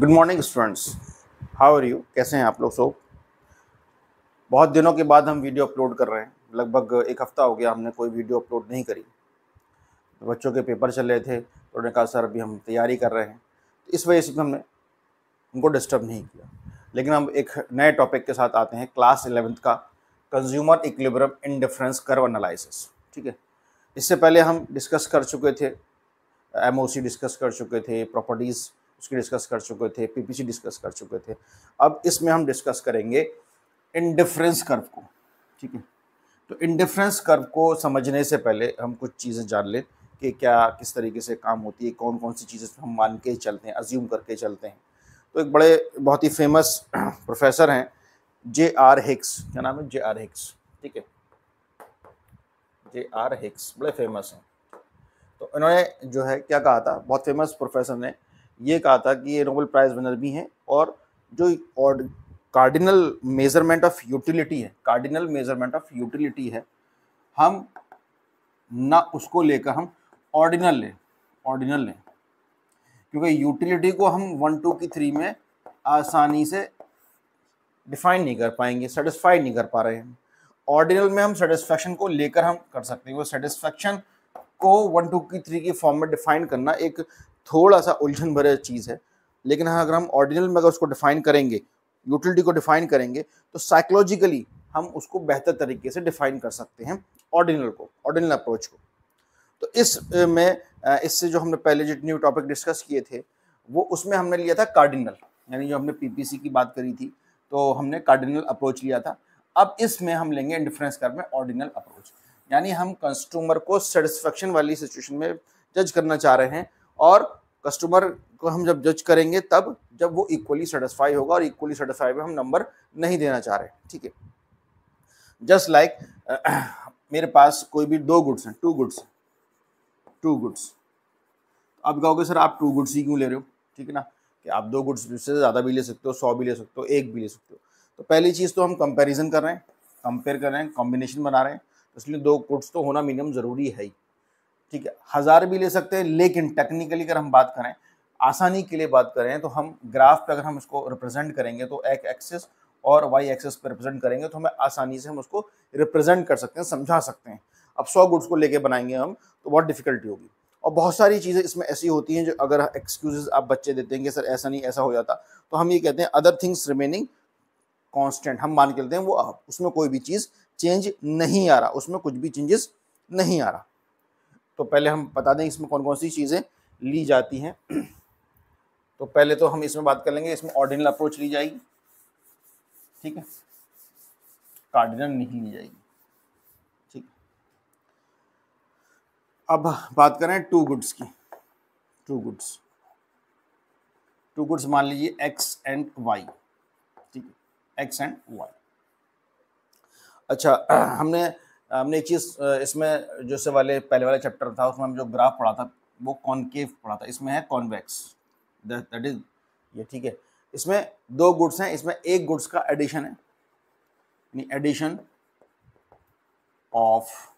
good morning students how are you कैसे हैं आप लोग सो बहुत दिनों के बाद हम वीडियो अपलोड कर रहे हैं लगभग एक हफ़्ता हो गया हमने कोई वीडियो अपलोड नहीं करी बच्चों के पेपर चल रहे थे तो उन्होंने कहा सर अभी हम तैयारी कर रहे हैं तो इस वजह से हमने उनको डिस्टर्ब नहीं किया लेकिन हम एक नए टॉपिक के साथ आते हैं क्लास एलेवेंथ का consumer equilibrium indifference curve analysis ठीक है इससे पहले हम डिस्कस कर चुके थे एम डिस्कस कर चुके थे प्रॉपर्टीज़ उसकी डिस्कस कर चुके थे पीपीसी डिस्कस कर चुके थे अब इसमें हम डिस्कस करेंगे इंडिफरेंस कर्व को ठीक है तो इंडिफरेंस कर्व को समझने से पहले हम कुछ चीज़ें जान लें कि क्या किस तरीके से काम होती है कौन कौन सी चीज़ें हम मान के चलते हैं अज्यूम करके चलते हैं तो एक बड़े बहुत ही फेमस प्रोफेसर हैं जे आर हिक्स क्या नाम है जे आर हिक्स ठीक है जे आर हिक्स बड़े फेमस हैं तो इन्होंने जो है क्या कहा था बहुत फेमस प्रोफेसर ने ये कहा था कि ये नोबल प्राइज विनर भी हैं और जो कार्डिनल मेजरमेंट ऑफ यूटिलिटी है कार्डिनल मेजरमेंट ऑफ यूटिलिटी है हम ना उसको लेकर हम ऑर्डिनल लें ऑर्डिनल लें क्योंकि यूटिलिटी को हम वन टू की थ्री में आसानी से डिफाइन नहीं कर पाएंगे सेटिस्फाई नहीं कर पा रहे हैं ऑर्डिनल में हम सेटिस्फेक्शन को लेकर हम कर सकते हैं वो सेटिस्फेक्शन को वन टू की थ्री की फॉर्म में डिफाइन करना एक थोड़ा सा उलझन भरे चीज़ है लेकिन हाँ अगर हम ऑर्डिनल में अगर उसको डिफाइन करेंगे यूटिलिटी को डिफाइन करेंगे तो साइकोलॉजिकली हम उसको बेहतर तरीके से डिफाइन कर सकते हैं ऑर्डिनल को ऑर्डिनल अप्रोच को तो इस में इससे जो हमने पहले जितने टॉपिक डिस्कस किए थे वो उसमें हमने लिया था कार्डिनल यानी जो हमने पीपीसी की बात करी थी तो हमने कार्डिनल अप्रोच लिया था अब इसमें हम लेंगे डिफरेंस कर में ऑर्डिनल अप्रोच यानी हम कंस्टूमर को सेटिस्फेक्शन वाली सिचुएशन में जज करना चाह रहे हैं और कस्टमर को हम जब जज करेंगे तब जब वो इक्वली सेटिस्फाई होगा और इक्वली सेटिस्फाई में हम नंबर नहीं देना चाह रहे ठीक है जस्ट लाइक मेरे पास कोई भी दो गुड्स हैं टू गुड्स टू गुड्स अब कहोगे सर आप टू गुड्स ही क्यों ले रहे हो ठीक है ना कि आप दो गुड्स से ज़्यादा भी ले सकते हो सौ भी ले सकते हो एक भी ले सकते हो तो पहली चीज़ तो हम कंपेरिजन कर रहे हैं कंपेयर कर रहे हैं कॉम्बिनेशन बना रहे हैं तो इसलिए दो गुड्स तो होना मिनिमम ज़रूरी है ही ठीक है हज़ार भी ले सकते हैं लेकिन टेक्निकली अगर हम बात करें आसानी के लिए बात करें तो हम ग्राफ पे अगर हम इसको रिप्रेजेंट करेंगे तो एक एक्सेस और वाई एक्सेस पे रिप्रेजेंट करेंगे तो हमें आसानी से हम उसको रिप्रेजेंट कर सकते हैं समझा सकते हैं अब सौ गुड्स को लेके बनाएंगे हम तो बहुत डिफिकल्टी होगी और बहुत सारी चीज़ें इसमें ऐसी होती हैं जो अगर एक्सक्यूजेज आप बच्चे देते हैं कि सर ऐसा नहीं ऐसा हो जाता तो हम ये कहते हैं अदर थिंग्स रिमेनिंग कॉन्स्टेंट हम मान के लेते हैं वो उसमें कोई भी चीज़ चेंज नहीं आ रहा उसमें कुछ भी चेंजेस नहीं आ रहा तो पहले हम बता दें इसमें कौन कौन सी चीज़ें ली जाती हैं तो पहले तो हम इसमें बात कर लेंगे इसमें ऑर्डिनल अप्रोच ली जाएगी ठीक है कार्डिनल नहीं ली जाएगी ठीक अब बात करें टू गुड्स की टू गुड्स टू गुड्स मान लीजिए एक्स एंड वाई ठीक है एक्स एंड वाई अच्छा हमने हमने एक चीज़ इसमें जो से वाले पहले वाला चैप्टर था उसमें हम जो ग्राफ पढ़ा था वो कॉन्केव पढ़ा था इसमें है कॉन्वेक्स दैट इज ये ठीक है इसमें दो गुड्स हैं इसमें एक गुड्स का एडिशन है यानी addition of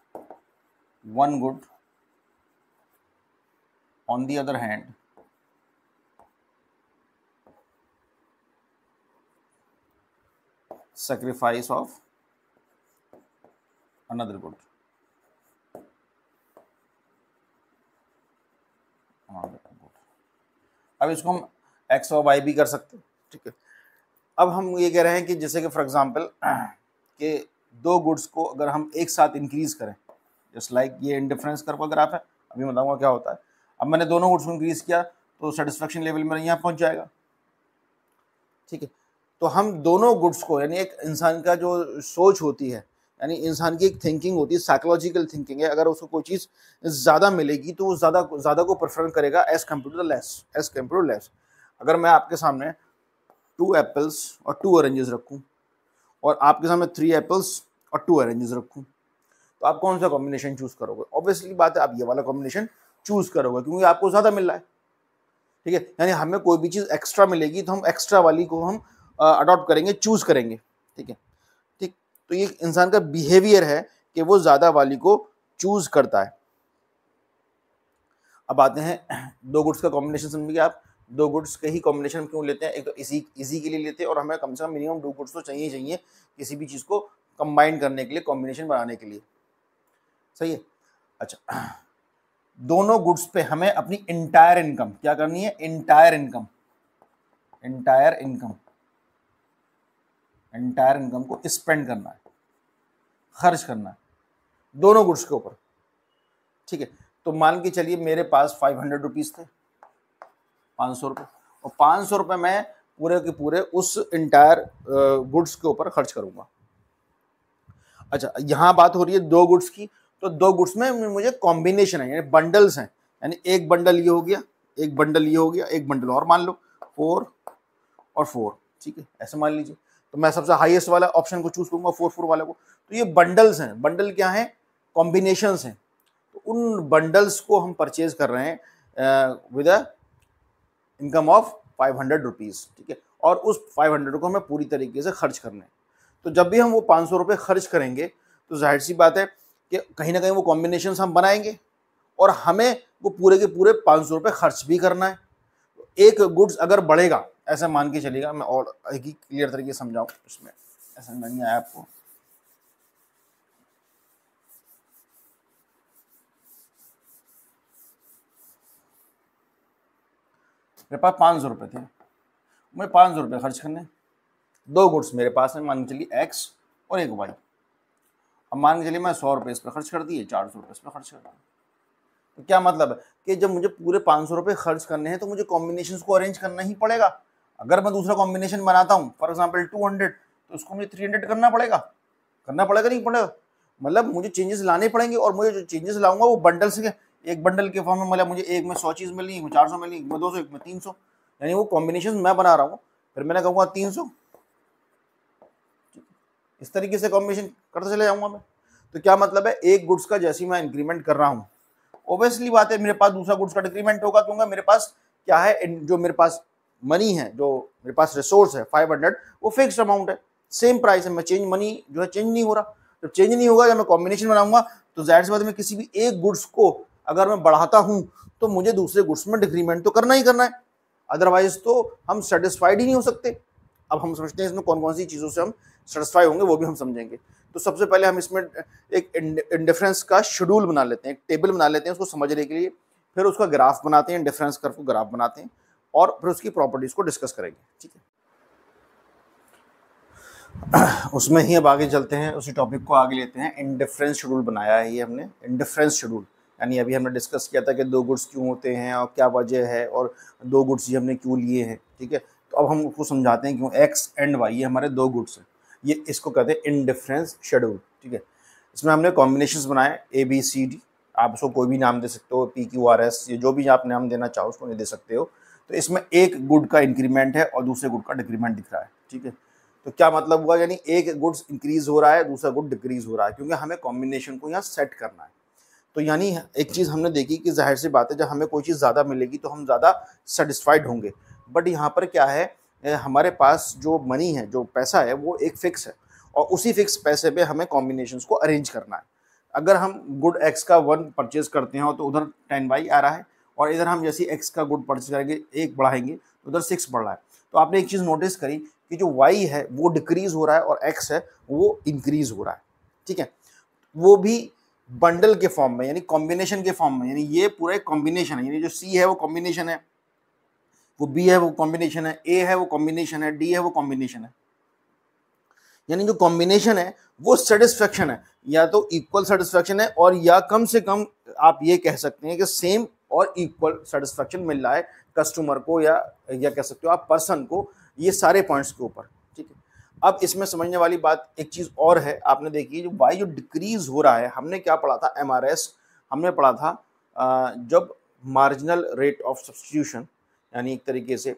one good on the other hand sacrifice of another good अब इसको हम एक्स और वाई भी कर सकते हैं ठीक है अब हम ये कह रहे हैं कि जैसे कि फॉर एग्जांपल कि दो गुड्स को अगर हम एक साथ इंक्रीज करें जस्ट लाइक like ये इंडिफरेंस कर पा ग्राफ है अभी बताऊंगा क्या होता है अब मैंने दोनों गुड्स को इंक्रीज किया तो सेटिस्फेक्शन लेवल मेरा यहाँ पहुँच जाएगा ठीक है तो हम दोनों गुड्स को यानी एक इंसान का जो सोच होती है यानी इंसान की एक थिंकिंग होती है साइकोलॉजिकल थिंकिंग है अगर उसको कोई चीज़ ज़्यादा मिलेगी तो वो ज़्यादा ज़्यादा को प्रेफर करेगा as computer less as computer less अगर मैं आपके सामने टू एप्पल्स और टू ऑरेंजेस रखूँ और आपके सामने थ्री एप्पल्स और टू ऑरेंजेस रखूँ तो आप कौन सा कॉम्बिनेशन चूज़ करोगे ऑब्वियसली बात है आप ये वाला कॉम्बिनेशन चूज़ करोगे क्योंकि आपको ज़्यादा मिल रहा है ठीक है यानी हमें कोई भी चीज़ एक्स्ट्रा मिलेगी तो हम एक्स्ट्रा वाली को हम अडॉप्ट करेंगे चूज़ करेंगे ठीक है तो ये इंसान का बिहेवियर है कि वो ज़्यादा वाली को चूज़ करता है अब आते हैं दो गुड्स का कॉम्बिनेशन समझिए आप दो गुड्स के ही कॉम्बिनेशन क्यों लेते हैं एक तो इसी इजी के लिए लेते हैं और हमें कम से कम मिनिमम दो गुड्स तो चाहिए चाहिए किसी भी चीज़ को कंबाइन करने के लिए कॉम्बिनेशन बनाने के लिए सही है अच्छा दोनों गुड्स पे हमें अपनी इंटायर इनकम क्या करनी है entire income entire income entire income को स्पेंड करना है खर्च करना है दोनों गुड्स के ऊपर ठीक है तो मान के चलिए मेरे पास फाइव हंड्रेड रुपीज़ थे पाँच सौ रुपये और पाँच सौ रुपये मैं पूरे के पूरे उस इंटायर गुड्स के ऊपर खर्च करूंगा अच्छा यहाँ बात हो रही है दो गुड्स की तो दो गुड्स में मुझे कॉम्बिनेशन है यानी बंडल्स हैं यानी एक बंडल ये हो गया एक बंडल ये हो गया एक बंडल और मान लो फोर और फोर ठीक है ऐसे मान लीजिए तो मैं सबसे हाईएस्ट वाला ऑप्शन को चूज करूंगा फोर फोर वाले को तो ये बंडल्स हैं बंडल क्या हैं कॉम्बिनेशन हैं तो उन बंडल्स को हम परचेज कर रहे हैं with a income of five hundred rupees ठीक है और उस फाइव हंड्रेड को हमें पूरी तरीके से खर्च करना है तो जब भी हम वो पाँच सौ रुपये खर्च करेंगे तो जाहिर सी बात है कि कहीं ना कहीं वो कॉम्बिनेशन हम बनाएंगे और हमें वो पूरे के पूरे पाँच सौ रुपये खर्च भी करना है एक गुड्स अगर बढ़ेगा ऐसा मान के चलिएगा मैं और एक ही क्लियर तरीके से समझाऊँ इसमें ऐसा नहीं आया आपको मेरे पास पाँच सौ रुपये थे मैं पाँच सौ रुपये खर्च करने दो गुड्स मेरे पास हैं मान के चलिए एक्स और एक वाई अब मान के चलिए मैं सौ रुपये इस पर खर्च कर दिए चार सौ रुपये इस पर खर्च कर दिए तो क्या मतलब है कि जब मुझे पूरे पाँच सौ रुपये खर्च करने हैं तो मुझे कॉम्बिनेशन को अरेंज करना ही पड़ेगा अगर मैं दूसरा कॉम्बिनेशन बनाता हूँ फॉर एग्जाम्पल टू हंड्रेड तो उसको मुझे थ्री हंड्रेड करना पड़ेगा करना पड़ेगा नहीं पड़ेगा मतलब मुझे चेंजेस लाने पड़ेंगे और मुझे जो चेंजेस लाऊंगा वो बंडल्स के एक बंडल के फॉर्म में मतलब मुझे एक में सौ चीज़ मिलनी एक में चार सौ मिलनी एक में दो सौ एक में तीन सौ यानी वो कॉम्बिनेशन मैं बना रहा हूँ फिर मैंने कहूँगा तीन सौ इस तरीके से कॉम्बिनेशन करते चले जाऊँगा मैं तो क्या मतलब है एक गुड्स का जैसी मैं इंक्रीमेंट कर रहा हूँ ओबियसली बात है मेरे पास दूसरा गुड्स का डिक्रीमेंट होगा क्योंकि मेरे पास क्या है जो मेरे पास मनी है जो मेरे पास रिसोर्स है फाइव हंड्रेड वो फिक्स अमाउंट है सेम प्राइस है मैं चेंज मनी जो है चेंज नहीं हो रहा जब चेंज नहीं होगा जब मैं कॉम्बिनेशन बनाऊंगा तो जाहिर सी बात मैं किसी भी एक गुड्स को अगर मैं बढ़ाता हूँ तो मुझे दूसरे गुड्स में डिक्रीमेंट तो करना ही करना है अदरवाइज तो हम सेटिस्फाइड ही नहीं हो सकते अब हम समझते हैं इसमें कौन कौन सी चीज़ों से हम सेटिस्फाई होंगे वो भी हम समझेंगे तो सबसे पहले हम इसमें एक इंडिफरेंस का शेड्यूल बना लेते हैं एक टेबल बना लेते हैं उसको समझने के लिए फिर उसका ग्राफ बनाते हैं डिफरेंस कर्व को ग्राफ बनाते हैं और फिर उसकी प्रॉपर्टीज़ को डिस्कस करेंगे ठीक है उसमें ही अब आगे चलते हैं उसी टॉपिक को आगे लेते हैं इंडिफरेंस शेड्यूल बनाया है ये हमने इंडिफरेंस शेड्यूल यानी अभी हमने डिस्कस किया था कि दो गुड्स क्यों होते हैं और क्या वजह है और दो गुड्स ये हमने क्यों लिए हैं ठीक है तो अब हम उसको समझाते हैं क्यों एक्स एंड वाई ये हमारे दो गुड्स हैं ये इसको कहते हैं इनडिफरेंस शेड्यूल ठीक है इसमें हमने कॉम्बिनेशन बनाए ए बी सी डी आप उसको कोई भी नाम दे सकते हो पी क्यू आर एस ये जो भी आप नाम देना चाहो उसको नहीं दे सकते हो तो इसमें एक गुड का इंक्रीमेंट है और दूसरे गुड का डिक्रीमेंट दिख रहा है ठीक है तो क्या मतलब हुआ यानी एक गुड्स इंक्रीज हो रहा है दूसरा गुड डिक्रीज हो रहा है क्योंकि हमें कॉम्बिनेशन को यहाँ सेट करना है तो यानी एक चीज़ हमने देखी कि जाहिर सी बात है जब हमें कोई चीज़ ज़्यादा मिलेगी तो हम ज़्यादा सेटिस्फाइड होंगे बट यहाँ पर क्या है हमारे पास जो मनी है जो पैसा है वो एक फिक्स है और उसी फिक्स पैसे पे हमें कॉम्बिनेशन को अरेंज करना है अगर हम गुड एक्स का वन परचेज करते हैं तो उधर टेन वाई आ रहा है और इधर हम जैसे एक्स का गुड परचेज करेंगे एक बढ़ाएंगे तो उधर सिक्स बढ़ रहा है तो आपने एक चीज़ नोटिस करी कि जो वाई है वो डिक्रीज़ हो रहा है और एक्स है वो इंक्रीज़ हो रहा है ठीक है वो भी बंडल के फॉर्म में यानी कॉम्बिनेशन के फॉर्म में यानी ये पूरा एक कॉम्बिनेशन है यानी जो सी है वो कॉम्बिनेशन है वो बी है वो कॉम्बिनेशन है ए है वो कॉम्बिनेशन है डी है वो कॉम्बिनेशन है यानी जो कॉम्बिनेशन है वो सेटिस्फेक्शन है या तो इक्वल सेटिस्फेक्शन है और या कम से कम आप ये कह सकते हैं कि सेम और इक्वल सेटिस्फेक्शन मिल रहा है कस्टमर को या या कह सकते हो आप पर्सन को ये सारे पॉइंट्स के ऊपर ठीक है अब इसमें समझने वाली बात एक चीज़ और है आपने देखी जो वाई जो डिक्रीज हो रहा है हमने क्या पढ़ा था एम हमने पढ़ा था जब मार्जिनल रेट ऑफ सब्सटीट्यूशन यानी एक तरीके से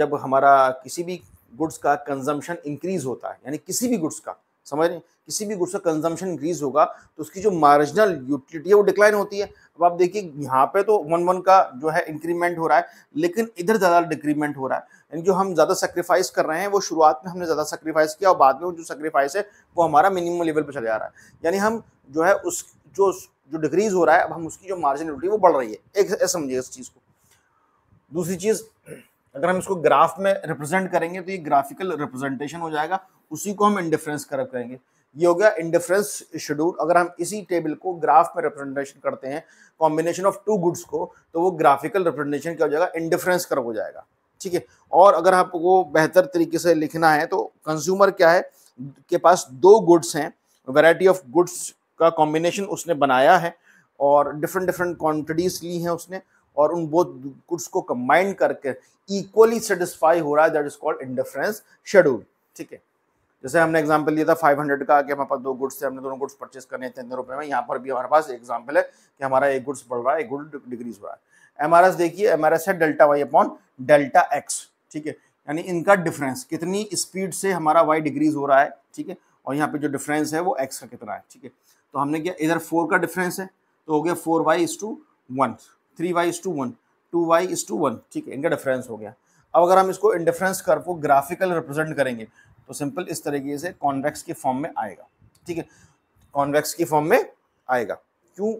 जब हमारा किसी भी गुड्स का कंजम्पशन इंक्रीज होता है यानी किसी भी गुड्स का समझ रहे किसी भी गुड्स का कंजम्पशन इंक्रीज होगा तो उसकी जो मार्जिनल यूटिलिटी है वो डिक्लाइन होती है अब आप देखिए यहाँ पे तो वन वन का जो है इंक्रीमेंट हो रहा है लेकिन इधर ज़्यादा डिक्रीमेंट हो रहा है यानी जो हम ज़्यादा सेक्रीफाइस कर रहे हैं वो शुरुआत में हमने ज़्यादा सेक्रीफाइस किया और बाद में जो सेक्रीफाइस है वो हमारा मिनिमम लेवल पर चला जा रहा है यानी हम जो है उस जो जो डिक्रीज हो रहा है अब हम उसकी जो मार्जिनलिटी वो बढ़ रही है एक समझिए इस चीज़ को दूसरी चीज़ अगर हम इसको ग्राफ में रिप्रेजेंट करेंगे तो ये ग्राफिकल रिप्रेजेंटेशन हो जाएगा उसी को हम इंडिफरेंस करव करेंगे ये हो गया इंडिफरेंस शेड्यूल अगर हम इसी टेबल को ग्राफ में रिप्रेजेंटेशन करते हैं कॉम्बिनेशन ऑफ टू गुड्स को तो वो ग्राफिकल रिप्रेजेंटेशन क्या हो जाएगा इंडिफरेंस कर्व हो जाएगा ठीक है और अगर आपको बेहतर तरीके से लिखना है तो कंज्यूमर क्या है के पास दो गुड्स हैं वैरायटी ऑफ गुड्स का कॉम्बिनेशन उसने बनाया है और डिफरेंट डिफरेंट क्वांटिटीज ली हैं उसने और उन बोथ गुड्स को कंबाइन करके इक्वली सेटिस्फाई हो रहा है that is called indifference schedule ठीक है जैसे हमने एग्जाम्पल लिया था 500 का कि हमारे पास दो गुड्स थे हमने दोनों गुड्स परचेस करने थे इतने रुपए में यहाँ पर भी हमारे पास एग्जाम्पल है कि हमारा एक गुड्स बढ़ रहा है एक गुड डिक्रीज हो रहा है एम आर एस देखिए एम आर एस है delta Y upon delta X ठीक है यानी इनका डिफरेंस कितनी स्पीड से हमारा वाई डिक्रीज हो रहा है ठीक है और यहाँ पे जो डिफरेंस है वो एक्स का कितना है ठीक है तो हमने क्या इधर फोर का डिफरेंस है तो हो गया four Y is two one three Y is two one two Y is two one ठीक है इनका डिफरेंस हो गया अब अगर हम इसको इन डिफरेंस कर को ग्राफिकल रिप्रेजेंट करेंगे तो सिंपल इस तरीके से कॉन्वेक्स के फॉर्म में आएगा ठीक है कॉन्वेक्स की फॉर्म में आएगा क्यों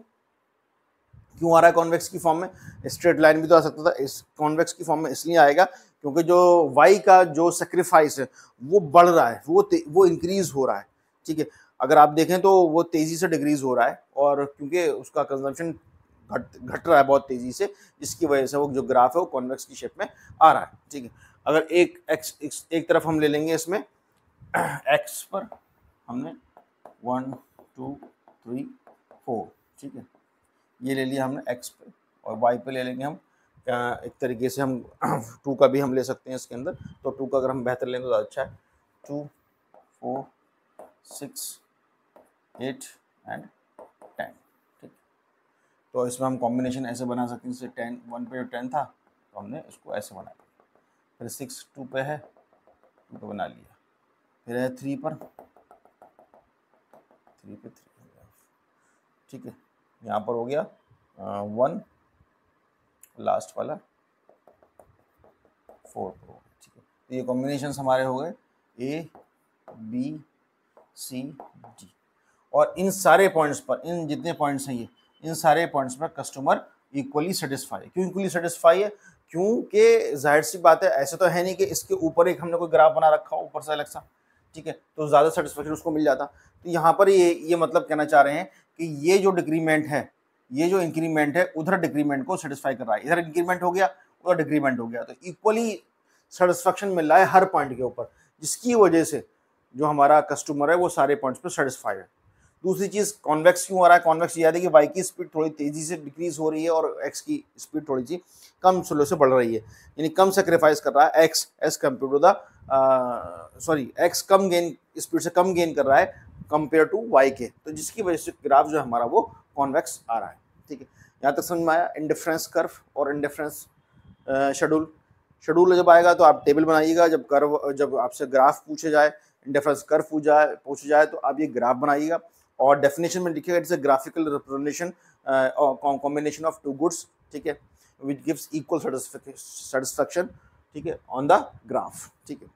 क्यों आ रहा है कॉन्वेक्स की फॉर्म में स्ट्रेट लाइन भी तो आ सकता था इस कॉन्वेक्स की फॉर्म में इसलिए आएगा क्योंकि जो वाई का जो सेक्रीफाइस है वो बढ़ रहा है वो वो इंक्रीज हो रहा है ठीक है अगर आप देखें तो वो तेज़ी से डिक्रीज़ हो रहा है और क्योंकि उसका कंजम्पशन घट घट रहा है बहुत तेज़ी से जिसकी वजह से वो जो ग्राफ है वो कॉन्वेक्स की शेप में आ रहा है ठीक है अगर एक एक्स, एक तरफ हम ले लेंगे इसमें एक्स पर हमने वन टू थ्री फोर ठीक है ये ले लिया हमने एक्स पे और वाई पे ले लेंगे हम एक तरीके से हम टू का भी हम ले सकते हैं इसके अंदर तो टू का अगर हम बेहतर लेंगे तो ज़्यादा अच्छा है two four six eight and ten ठीक तो इसमें हम कॉम्बिनेशन ऐसे बना सकते हैं जैसे टेन वन पे टेन था तो हमने इसको ऐसे बनाया फिर सिक्स टू पे है टू पे बना लिया फिर है थ्री पर थ्री पे थ्री ठीक है यहाँ पर हो गया वन लास्ट वाला फोर पर हो गया ठीक है तो ये कॉम्बिनेशन हमारे हो गए ए बी सी डी और इन सारे पॉइंट्स पर इन जितने पॉइंट्स हैं ये इन सारे पॉइंट्स पर कस्टमर इक्वली सेटिस्फाई क्यों इक्वली सेटिस्फाई है क्योंकि जाहिर सी बात है ऐसे तो है नहीं कि इसके ऊपर एक हमने कोई ग्राफ बना रखा हो ऊपर से अलग सा ठीक है तो ज़्यादा सेटिस्फेक्शन उसको मिल जाता तो यहाँ पर ये ये मतलब कहना चाह रहे हैं कि ये जो डिक्रीमेंट है ये जो इंक्रीमेंट है उधर डिक्रीमेंट को सेटिस्फाई कर रहा है इधर इंक्रीमेंट हो गया उधर डिक्रीमेंट हो गया तो इक्वली सेटिस्फेक्शन मिल रहा है हर पॉइंट के ऊपर जिसकी वजह से जो हमारा कस्टमर है वो सारे पॉइंट्स पर सेटिस्फाइड है दूसरी चीज़ कॉन्वेक्स क्यों आ रहा है कॉन्वेक्स याद है कि वाई की स्पीड थोड़ी तेज़ी से डिक्रीज हो रही है और एक्स की स्पीड थोड़ी सी कम स्लो से बढ़ रही है यानी कम सेक्रीफाइस कर रहा है X as compare to the sorry X कम गेन स्पीड से कम गेन कर रहा है कंपेयर टू वाई के तो जिसकी वजह से ग्राफ जो है हमारा वो कॉन्वेक्स आ रहा है ठीक है यहाँ तक समझ में आया इंडिफ्रेंस कर्व और इंडिफ्रेंस शेड्यूल शेड्यूल जब आएगा तो आप टेबल बनाइएगा जब कर्व जब आपसे ग्राफ पूछे जाए इंडिफरेंस कर्व पूछ जाए पूछे जाए तो आप ये ग्राफ बनाइएगा और डेफिनेशन में लिखिएगा it's a graphical representation combination of two goods ठीक है विच गिव्स इक्वल सेटिस्फेक्शन ठीक है ऑन द ग्राफ ठीक है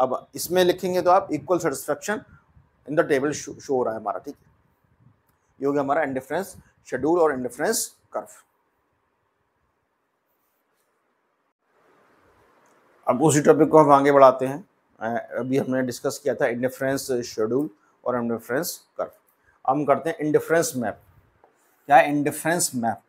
अब इसमें लिखेंगे तो आप equal satisfaction in the table show हो रहा है हमारा ठीक है ये हो गया हमारा इंडिफरेंस शेड्यूल और इंडिफरेंस कर्व अब उसी टॉपिक को हम आगे बढ़ाते हैं अभी हमने डिस्कस किया था इंडिफरेंस शेड्यूल और इंडिफरेंस कर्व हम करते हैं इंडिफरेंस मैप क्या इंडिफरेंस मैप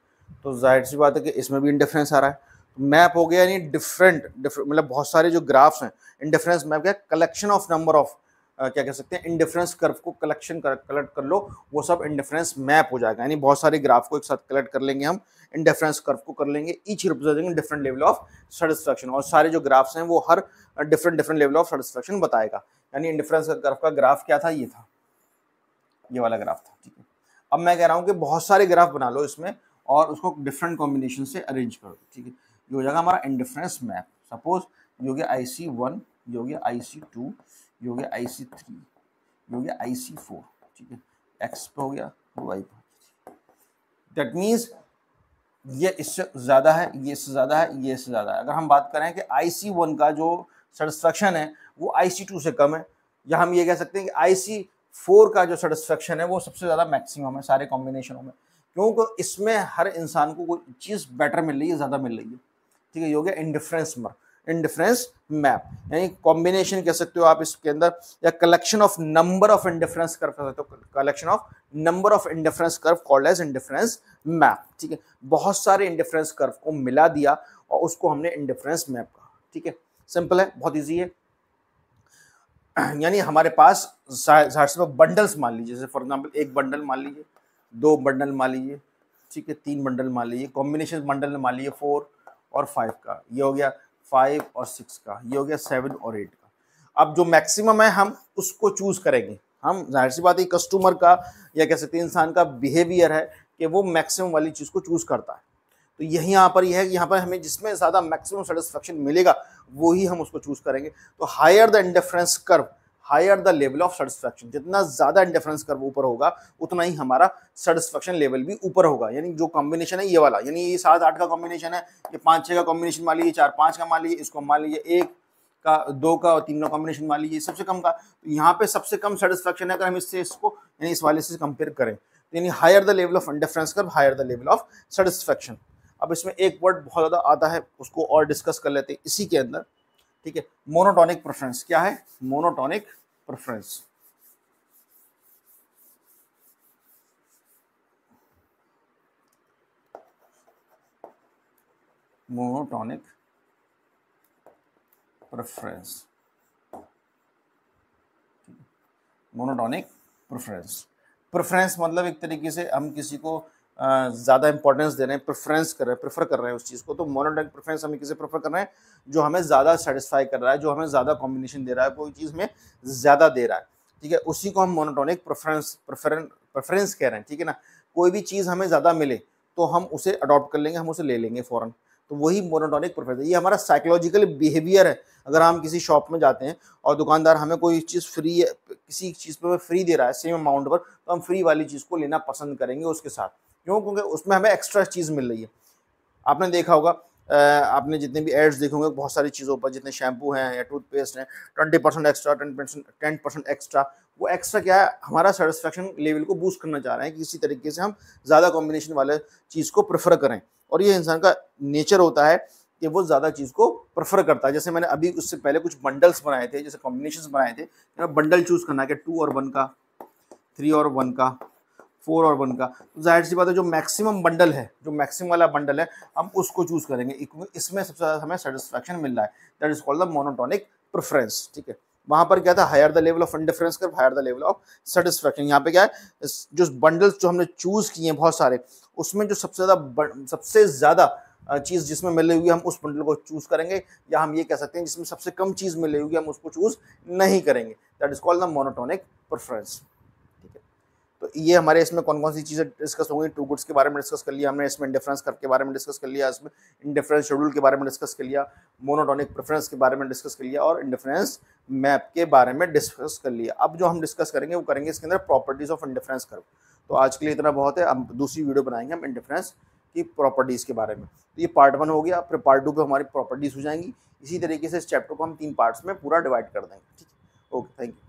तो जाहिर सी बात है कि इसमें भी इंडिफरेंस आ रहा है तो मैप हो गया यानी डिफरेंट मतलब बहुत सारे जो ग्राफ्स हैं इंडिफरेंस मैप क्या कलेक्शन ऑफ नंबर ऑफ क्या कह सकते हैं इंडिफरेंस कर्व को कलेक्शन कर कलेक्ट कर लो वो सब इंडिफरेंस मैप हो जाएगा यानी बहुत सारे ग्राफ को एक साथ कलेक्ट कर लेंगे हम इंडिफरेंस कर्व को कर लेंगे each representing different level of satisfaction और सारे जो ग्राफ्स हैं वो हर different different level of satisfaction बताएगा यानी इंडिफरेंस कर्व का ग्राफ क्या था ये था ये वाला ग्राफ था ठीक है अब मैं कह रहा हूँ कि बहुत सारे ग्राफ बना लो इसमें और उसको डिफरेंट कॉम्बिनेशन से अरेंज करो ठीक है ये हो जाएगा हमारा इंडिफरेंस मैप सपोज ये हो गया आई सी वन ये हो गया आई सी टू ये हो गया आई सी थ्री ये हो गया आई सी फोर ठीक है एक्स पे हो गया वाई पे दैट मीन्स ये इससे ज़्यादा है ये इससे ज़्यादा है ये इससे ज़्यादा है अगर हम बात करें कि आई सी वन का जो सेटिस्फेक्शन है वो आई सी टू से कम है या हम ये कह सकते हैं कि आई सी फोर का जो सेटिस्फेक्शन है वो सबसे ज़्यादा मैक्सिमम है सारे कॉम्बिनेशनों में क्योंकि इसमें हर इंसान को कोई चीज़ बेटर मिल रही है ज़्यादा मिल रही है ठीक है गया इंडिफरेंस मर इंडिफरेंस मैप यानी कॉम्बिनेशन कह सकते हो आप इसके अंदर या collection of number of indifference कर सकते हो collection of number of indifference curve called as indifference map ठीक है बहुत सारे इंडिफरेंस कर्व को मिला दिया और उसको हमने इंडिफरेंस मैप कहा ठीक है सिंपल है बहुत ईजी है यानी हमारे पास जाहिर बंडल्स मान लीजिए जैसे फॉर एग्जाम्पल एक बंडल मान लीजिए दो बंडल मान लीजिए ठीक है तीन बंडल मान लीजिए कॉम्बिनेशन बंडल मान लीजिए फोर और फाइव का ये हो गया फाइव और सिक्स का ये हो गया सेवन और एट का अब जो मैक्सिमम है हम उसको चूज़ करेंगे हम जाहिर सी बात है कस्टमर का या कह सकते हैं इंसान का बिहेवियर है कि वो मैक्सिमम वाली चीज़ को चूज़ करता है तो यही यहाँ पर यह है कि यहाँ पर हमें जिसमें ज़्यादा मैक्सिमम सेटिस्फेक्शन मिलेगा वही हम उसको चूज़ करेंगे तो higher the indifference curve higher the level of satisfaction जितना ज़्यादा इंडिफरेंस कर्व ऊपर होगा उतना ही हमारा सेटिस्फैक्शन लेवल भी ऊपर होगा यानी जो कॉम्बिनेशन है ये वाला यानी ये सात आठ का कॉम्बिनेशन है ये पाँच छः का कॉम्बिनेशन मान लीजिए चार पाँच का मान लीजिए इसको मान लीजिए एक का दो का और तीन का कॉम्बिनेशन मान लीजिए सबसे कम का तो यहाँ पे सबसे कम सेटिस्फैक्शन है अगर हम इससे इसको यानी इस वाले से कंपेयर करें तो यानी higher the level of indifference curve higher the level of satisfaction अब इसमें एक वर्ड बहुत ज़्यादा आता है उसको और डिस्कस कर लेते हैं इसी के अंदर ठीक है मोनोटॉनिक प्रेफरेंस क्या है monotonic preference monotonic preference monotonic preference preference मतलब एक तरीके से हम किसी को ज़्यादा इंपॉर्टेंस दे रहे हैं प्रेफरेंस कर रहे हैं प्रेफर कर रहे हैं उस चीज़ को तो मोनोडाइक प्रेफरेंस हमें किसे प्रेफर कर रहे हैं जो हमें ज़्यादा सेटिस्फाई कर रहा है जो हमें ज़्यादा कॉम्बिनेशन दे रहा है कोई चीज़ में ज़्यादा दे रहा है ठीक है उसी को हम मोनोटोनिक प्रेफरेंस प्रेफरेंस कह रहे हैं ठीक है ना कोई भी चीज़ हमें ज़्यादा मिले तो हम उसे अडॉप्ट कर लेंगे हम उसे ले लेंगे फ़ौरन तो वही मोनोटोनिक प्रेफरेंस है ये हमारा साइकोलॉजिकल बिहेवियर है अगर हम किसी शॉप में जाते हैं और दुकानदार हमें कोई चीज़ फ्री किसी चीज़ पर फ्री दे रहा है सेम अमाउंट पर तो हम फ्री वाली चीज़ को लेना पसंद करेंगे उसके साथ क्यों क्योंकि उसमें हमें एक्स्ट्रा चीज़ मिल रही है आपने देखा होगा आपने जितने भी एड्स देखे होंगे बहुत सारी चीज़ों पर जितने शैम्पू हैं या टूथपेस्ट हैं twenty percent extra ten percent ten percent extra वो एक्स्ट्रा क्या है हमारा सेटिस्फेक्शन लेवल को बूस्ट करना चाह रहे हैं कि इसी तरीके से हम ज़्यादा कॉम्बिनेशन वाले चीज़ को प्रेफर करें और ये इंसान का नेचर होता है कि वो ज़्यादा चीज़ को प्रेफर करता है जैसे मैंने अभी उससे पहले कुछ बंडल्स बनाए थे जैसे कॉम्बिनेशन बनाए थे बंडल तो चूज़ करना कि टू और वन का थ्री और वन का फोर और वन का तो जाहिर सी बात है जो मैक्सिमम बंडल है जो मैक्सिमम वाला बंडल है हम उसको चूज़ करेंगे इसमें सबसे ज़्यादा हमें सेटिस्फैक्शन मिल रहा है that is called the monotonic preference ठीक है वहाँ पर क्या था higher the level of indifference कर higher the level of satisfaction यहाँ पे क्या है जो बंडल्स जो हमने चूज़ किए हैं बहुत सारे उसमें जो सबसे ज़्यादा सबसे ज़्यादा चीज़ जिसमें मिले हुई हम उस बंडल को चूज़ करेंगे या हम ये कह सकते हैं जिसमें सबसे कम चीज़ मिले हुई हम उसको चूज़ नहीं करेंगे that is called the monotonic preference तो ये हमारे इसमें कौन कौन सी चीज़ें डिस्कस होंगी टू गुड्स के बारे में डिस्कस कर लिया हमने इसमें इंडिफ्रेंस कर के बारे में डिस्कस कर लिया इसमें इंडिफ्रेंस शेड्यूल के बारे में डिस्कस कर लिया मोनोटॉनिक प्रेफरेंस के बारे में डिस्कस कर लिया और इंडिफ्रेंस मैप के बारे में डिस्कस कर लिया अब जो हम डिस्कस करेंगे वो करेंगे इसके अंदर प्रॉपर्टीज़ ऑफ इंडिफरेंस कर्व तो आज के लिए इतना बहुत है अब दूसरी वीडियो बनाएंगे हम इंडिफरेंस की प्रॉपर्टीज़ के बारे में तो ये पार्ट वन हो गया फिर पार्ट टू पर हमारी प्रॉपर्टीज़ हो जाएंगी इसी तरीके से इस चैप्टर को हम तीन पार्ट्स में पूरा डिवाइड कर देंगे ठीक है ओके थैंक यू